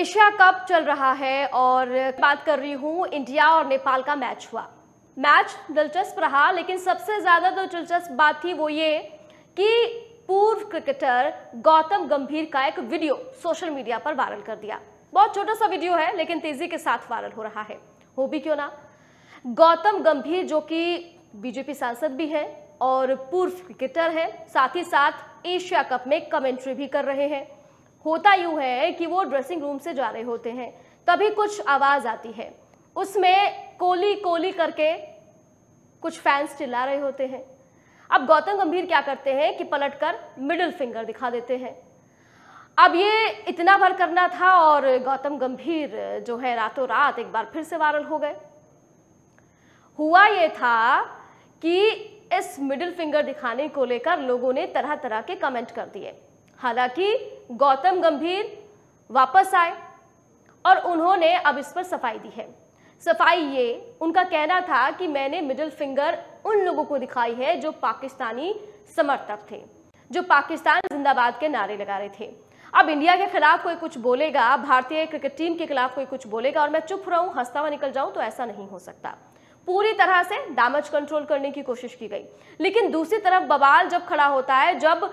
Asia cup चल रहा है और बात कर रही हूँ इंडिया और नेपाल का मैच हुआ मैच दिलचस्प रहा लेकिन सबसे ज़्यादा जो तो दिलचस्प बात थी वो ये कि पूर्व क्रिकेटर गौतम गंभीर का एक वीडियो सोशल मीडिया पर वायरल कर दिया बहुत छोटा सा वीडियो है लेकिन तेजी के साथ वायरल हो रहा है हो भी क्यों ना गौतम गंभीर जो कि बीजेपी सांसद भी है और पूर्व क्रिकेटर है साथ ही साथ एशिया कप में कमेंट्री भी कर रहे हैं होता यूँ है कि वो ड्रेसिंग रूम से जा रहे होते हैं तभी कुछ आवाज़ आती है उसमें कोली कोली करके कुछ फैंस चिल्ला रहे होते हैं अब गौतम गंभीर क्या करते हैं कि पलटकर मिडिल फिंगर दिखा देते हैं अब ये इतना भर करना था और गौतम गंभीर जो है रातों रात एक बार फिर से वायरल हो गए हुआ ये था कि इस मिडिल फिंगर दिखाने को लेकर लोगों ने तरह तरह के कमेंट कर दिए हालांकि गौतम गंभीर वापस आए और उन्होंने अब इस पर सफाई दी है सफाई ये उनका कहना था कि मैंने मिडिल फिंगर उन लोगों को दिखाई है जो पाकिस्तानी समर्थक थे जो पाकिस्तान जिंदाबाद के नारे लगा रहे थे अब इंडिया के खिलाफ कोई कुछ बोलेगा भारतीय क्रिकेट टीम के खिलाफ कोई कुछ बोलेगा और मैं चुप रहूं हंसता हुआ निकल जाऊं तो ऐसा नहीं हो सकता पूरी तरह से डैमेज कंट्रोल करने की कोशिश की गई लेकिन दूसरी तरफ बवाल जब खड़ा होता है जब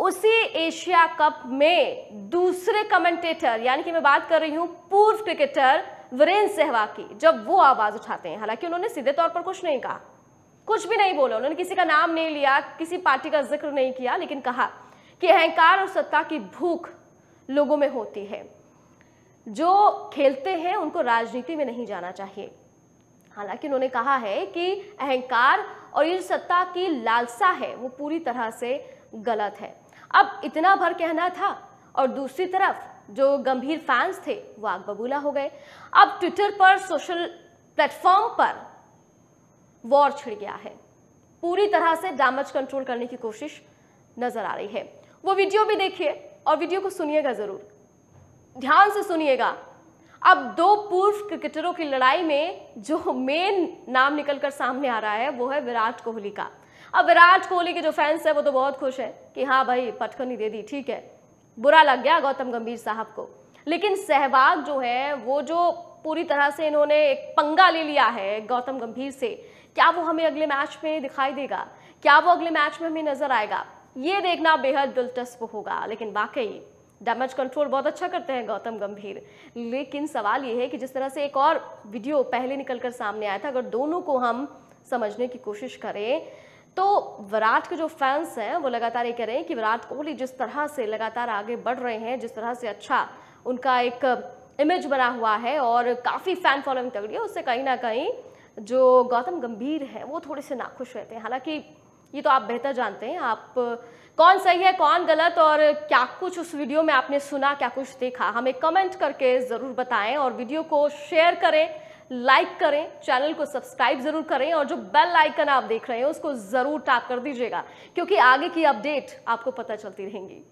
उसी एशिया कप में दूसरे कमेंटेटर यानी कि मैं बात कर रही हूं पूर्व क्रिकेटर वीरेंद्र सहवाग की जब वो आवाज उठाते हैं हालांकि उन्होंने सीधे तौर पर कुछ नहीं कहा कुछ भी नहीं बोला उन्होंने किसी का नाम नहीं लिया किसी पार्टी का जिक्र नहीं किया लेकिन कहा कि अहंकार और सत्ता की भूख लोगों में होती है जो खेलते हैं उनको राजनीति में नहीं जाना चाहिए हालांकि उन्होंने कहा है कि अहंकार और ये सत्ता की लालसा है वो पूरी तरह से गलत है अब इतना भर कहना था और दूसरी तरफ जो गंभीर फैंस थे वो आग बबूला हो गए अब ट्विटर पर सोशल प्लेटफॉर्म पर वॉर छिड़ गया है पूरी तरह से डैमेज कंट्रोल करने की कोशिश नजर आ रही है वो वीडियो भी देखिए और वीडियो को सुनिएगा जरूर ध्यान से सुनिएगा अब दो पूर्व क्रिकेटरों की लड़ाई में जो मेन नाम निकलकर सामने आ रहा है वो है विराट कोहली का अब विराट कोहली के जो फैंस है वो तो बहुत खुश है कि हाँ भाई पटखनी दे दी ठीक है बुरा लग गया गौतम गंभीर साहब को लेकिन सहवाग जो है वो जो पूरी तरह से इन्होंने एक पंगा ले लिया है गौतम गंभीर से क्या वो हमें अगले मैच में दिखाई देगा क्या वो अगले मैच में हमें नजर आएगा ये देखना बेहद दिलचस्प होगा लेकिन वाकई डैमेज कंट्रोल बहुत अच्छा करते हैं गौतम गंभीर लेकिन सवाल ये है कि जिस तरह से एक और वीडियो पहले निकल कर सामने आया था अगर दोनों को हम समझने की कोशिश करें तो विराट के जो फैंस हैं वो लगातार ये कह रहे हैं कि विराट कोहली जिस तरह से लगातार आगे बढ़ रहे हैं जिस तरह से अच्छा उनका एक इमेज बना हुआ है और काफ़ी फैन फॉलोइंग तगड़ी है उससे कहीं ना कहीं जो गौतम गंभीर है वो थोड़े से नाखुश रहते हैं हालांकि ये तो आप बेहतर जानते हैं आप कौन सही है कौन गलत और क्या कुछ उस वीडियो में आपने सुना क्या कुछ देखा हमें कमेंट करके ज़रूर बताएं और वीडियो को शेयर करें लाइक करें चैनल को सब्सक्राइब जरूर करें और जो बेल आइकन आप देख रहे हैं उसको ज़रूर टैप कर दीजिएगा क्योंकि आगे की अपडेट आपको पता चलती रहेंगी